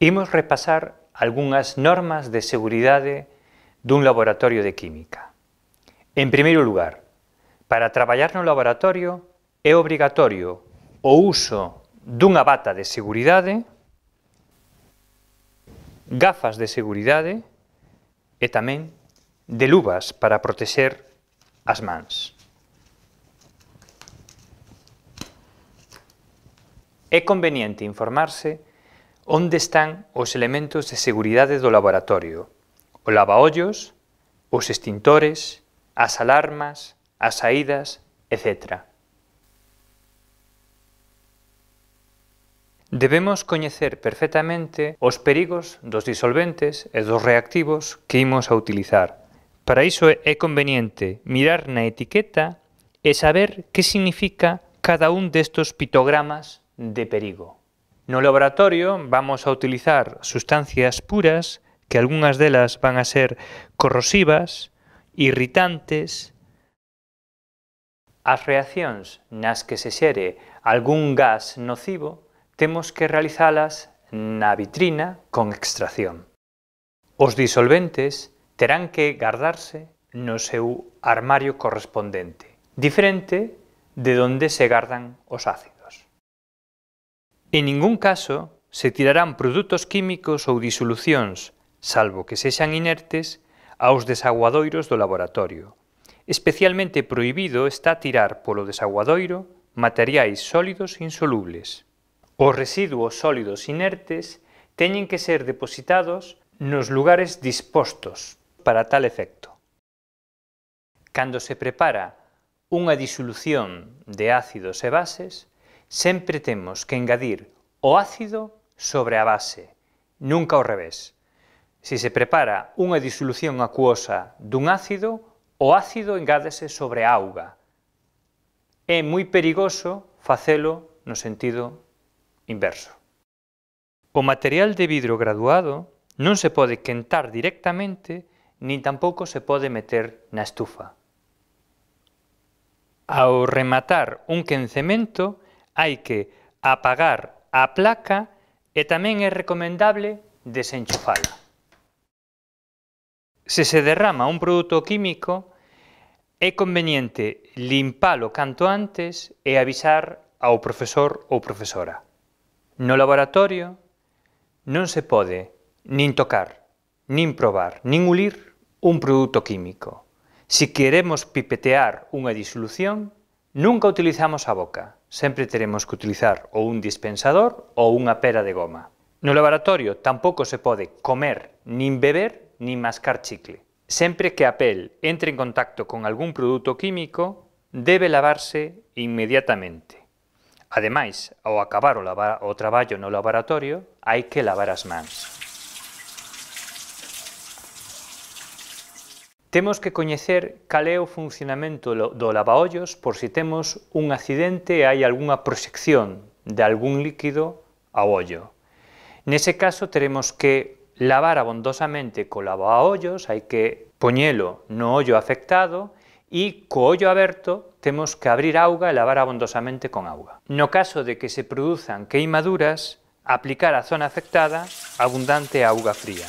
imos repasar algunhas normas de seguridade dun laboratorio de química. En primeiro lugar, para traballar no laboratorio é obrigatorio o uso dunha bata de seguridade, gafas de seguridade e tamén de luvas para protexer as mans. É conveniente informarse onde están os elementos de seguridade do laboratorio, o lavaollos, os extintores, as alarmas, as saídas, etc. Debemos coñecer perfectamente os perigos dos disolventes e dos reactivos que imos a utilizar. Para iso é conveniente mirar na etiqueta e saber que significa cada un destos pictogramas de perigo. No laboratorio vamos a utilizar sustancias puras, que algunhas delas van a ser corrosivas, irritantes. As reaccións nas que se xere algún gas nocivo temos que realizalas na vitrina con extracción. Os disolventes terán que gardarse no seu armario correspondente, diferente de donde se gardan os ácidos. En ningún caso se tirarán produtos químicos ou disolucións, salvo que sexan inertes, aos desaguadoiros do laboratorio. Especialmente prohibido está tirar polo desaguadoiro materiais sólidos insolubles. Os residuos sólidos inertes teñen que ser depositados nos lugares dispostos para tal efecto. Cando se prepara unha disolución de ácidos e bases, sempre temos que engadir o ácido sobre a base, nunca ao revés. Se se prepara unha disolución acuosa dun ácido, o ácido engádese sobre a auga. É moi perigoso facelo no sentido inverso. O material de vidro graduado non se pode quentar directamente nin tampouco se pode meter na estufa. Ao rematar un quencemento, hai que apagar a placa e tamén é recomendable desenchufala. Se se derrama un produto químico, é conveniente limpalo canto antes e avisar ao profesor ou profesora. No laboratorio non se pode nin tocar, nin probar, nin ulir un produto químico. Se queremos pipetear unha disolución, Nunca utilizamos a boca, sempre teremos que utilizar ou un dispensador ou unha pera de goma. No laboratorio tampouco se pode comer, nin beber, nin mascar chicle. Sempre que a pel entre en contacto con algún produto químico, debe lavarse inmediatamente. Ademais, ao acabar o, o traballo no laboratorio, hai que lavar as mans. Temos que coñecer cal é o funcionamento do lavaollos por si temos un accidente e hai algunha proxección de algún líquido ao ollo. Nese caso teremos que lavar abondosamente co lavaollos, hai que poñelo no ollo afectado e co ollo aberto temos que abrir auga e lavar abondosamente con auga. No caso de que se produzan queimaduras, aplicar á zona afectada abundante auga fría.